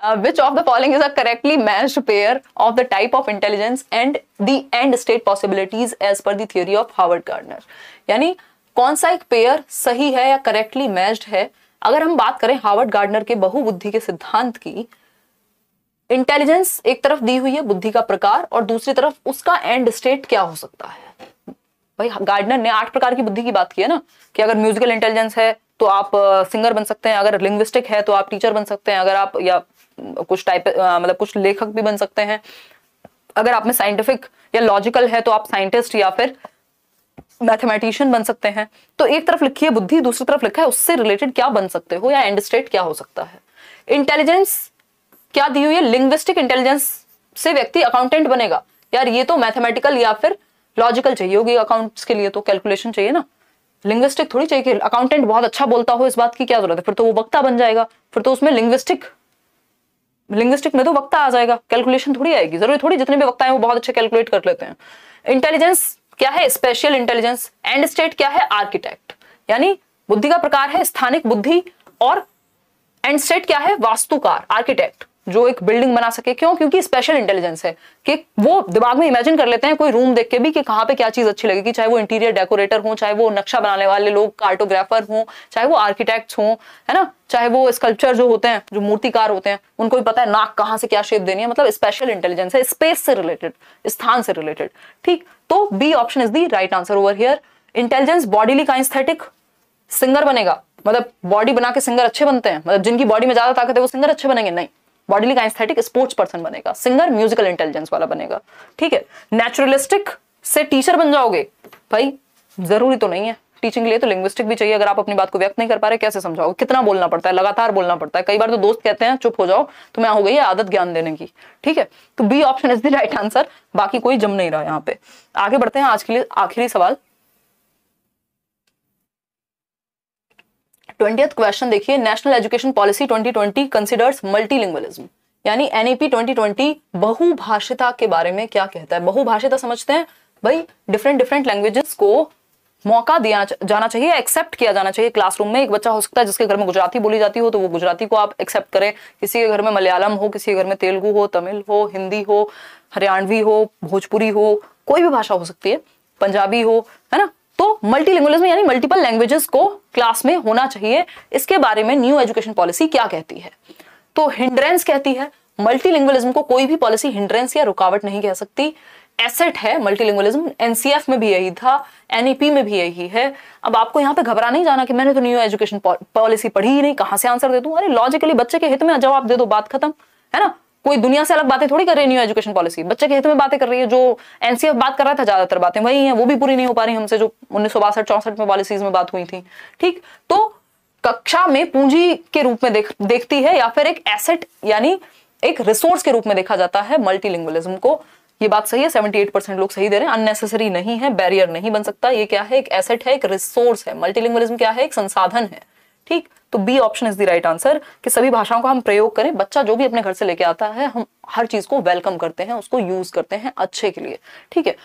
Uh, which of the following is a correctly matched pair of the type of intelligence and the end state possibilities as per the theory of Harvard Gardner यानी कौन सा एक pair सही है या correctly matched है अगर हम बात करें हार्वर्ड गार्डनर के बहुबुद्धि के सिद्धांत की इंटेलिजेंस एक तरफ दी हुई है बुद्धि का प्रकार और दूसरी तरफ उसका एंड स्टेट क्या हो सकता है भाई गार्डनर ने आठ प्रकार की बुद्धि की बात की है ना कि अगर म्यूजिकल इंटेलिजेंस है तो आप सिंगर बन सकते हैं अगर लिंग्विस्टिक है तो आप टीचर बन सकते हैं अगर आप या कुछ टाइप मतलब कुछ लेखक भी बन सकते हैं अगर आप में साइंटिफिक या लॉजिकल है तो आप साइंटिस्ट या फिर मैथमेटिशियन बन सकते हैं तो एक तरफ लिखी है बुद्धि दूसरी तरफ लिखा है उससे रिलेटेड क्या बन सकते हो या एंड स्टेट क्या हो सकता है इंटेलिजेंस क्या दी हुई है लिंग्विस्टिक इंटेलिजेंस से व्यक्ति अकाउंटेंट बनेगा यार ये तो मैथमेटिकल या फिर लॉजिकल चाहिए होगी अकाउंट्स के लिए तो कैलकुलेशन चाहिए ना लिंग्विस्टिक थोड़ी चाहिए कि अकाउंटेंट बहुत अच्छा बोलता हो इस बात की क्या जरूरत है फिर तो वो वक्ता बन जाएगा फिर तो उसमें लिंग्विस्टिक लिंग्विस्टिक में तो वक्ता आ जाएगा कैलकुलेशन थोड़ी आएगी जरूरी थोड़ी जितने भी वक्ता है वो बहुत अच्छे कैलकुलेट कर लेते हैं इंटेलिजेंस क्या है स्पेशल इंटेलिजेंस एंड स्टेट क्या है आर्किटेक्ट यानी बुद्धि का प्रकार है स्थानिक बुद्धि और एंड स्टेट क्या है वास्तुकार आर्किटेक्ट जो एक बिल्डिंग बना सके क्यों क्योंकि स्पेशल इंटेलिजेंस है कि वो दिमाग में इमेजिन कर लेते हैं कोई रूम देख के भी कि कहाँ पे क्या चीज़ अच्छी लगेगी चाहे वो इंटीरियर डेकोरेटर हो चाहे वो नक्शा बनाने वाले लोग कार्टोग्राफर हो चाहे वो आर्किटेक्ट हो है ना चाहे वो स्कल्पचर जो होते हैं जो मूर्तिकार होते हैं उनको भी पता है नाक कहाँ से क्या शेप देनी है मतलब स्पेशल इंटेलिजेंस है स्पेस से रिलेटेड स्थान से रिलेटेड ठीक तो B option is the right answer over here intelligence bodily kinesthetic singer बनेगा मतलब बॉडी बना के सिंगर अच्छे बनते हैं मतलब जिनकी बॉडी में ज्यादा ताकत है वो सिंगर अच्छे बनेंगे नहीं बॉडीली काइंस्थेटिक स्पोर्ट्स पर्सन बनेगा सिंगर म्यूजिकल इंटेलिजेंस वाला बनेगा ठीक है नेचुरलिस्टिक से टीचर बन जाओगे भाई जरूरी तो नहीं है टीचिंग के लिए तो लिंग्विस्टिक भी चाहिए अगर आप अपनी बात को व्यक्त नहीं कर पा रहे कैसे समझाओ कितना बोलना पड़ता है लगातार बोलना पड़ता है कई बार तो दोस्त कहते हैं चुप हो जाओ तो मैं हो गई है आदत ज्ञान देने की ठीक है तो B option is the right answer बाकी कोई जम नहीं रहा यहाँ पे आगे बढ़ते हैं आज के लिए आखिरी सवाल ट्वेंटियथ क्वेश्चन देखिए national education policy 2020 considers multilingualism यानी एनईपी 2020 बहुभाषिता के बारे में क्या कहता है बहुभाषिता समझते हैं भाई डिफरेंट डिफरेंट लैंग्वेजेस को मौका दिया जाना चाहिए एक्सेप्ट किया जाना चाहिए क्लासरूम में एक बच्चा हो सकता है जिसके घर में गुजराती बोली जाती हो तो वो गुजराती को आप एक्सेप्ट करें किसी के घर में मलयालम हो किसी के घर में तेलुगु हो तमिल हो हिंदी हो हरियाणवी हो भोजपुरी हो कोई भी भाषा हो सकती है पंजाबी हो है ना तो मल्टीलिंगुअलिज्म यानी मल्टीपल लैंग्वेजेस को क्लास में होना चाहिए इसके बारे में न्यू एजुकेशन पॉलिसी क्या कहती है तो हिंड्रेंस कहती है मल्टीलिंगुअलिज्म को कोई भी पॉलिसी हिंड्रेंस या रुकावट नहीं कह सकती एसेट है मल्टीलिंगुअलिज्म एनसीएफ में भी यही था एनईपी e में भी यही है अब आपको यहाँ पे घबरा नहीं जाना कि मैंने तो न्यू एजुकेशन पॉलिसी पढ़ी ही नहीं कहां से आंसर दे दूँ अरे लॉजिकली बच्चे के हित में जवाब दे दो बात खत्म है ना कोई दुनिया से अलग बातें थोड़ी कर रही न्यू एजुकेशन पॉलिसी बच्चे के हित में बातें कर रही है जो एनसीएफ बात कर रहा था ज्यादातर बातें वही है वो भी पूरी नहीं हो पा रही हमसे जो उन्नीस सौ बासठ चौसठ में पॉलिसीज में बात हुई थी ठीक तो कक्षा में पूंजी के रूप में देख देखती है या फिर एक एसेट यानी एक रिसोर्स के रूप में देखा जाता है मल्टीलिंगुअलिज्म को ये बात सही है 78 परसेंट लोग सही दे रहे हैं अननेसेसरी नहीं है बैरियर नहीं बन सकता ये क्या है एक एसेट है एक रिसोर्स है मल्टीलिंगुअलिज्म क्या है एक संसाधन है ठीक तो B option is the right answer कि सभी भाषाओं का हम प्रयोग करें बच्चा जो भी अपने घर से लेके आता है हम हर चीज को वेलकम करते हैं उसको यूज करते हैं अच्छे के लिए ठीक है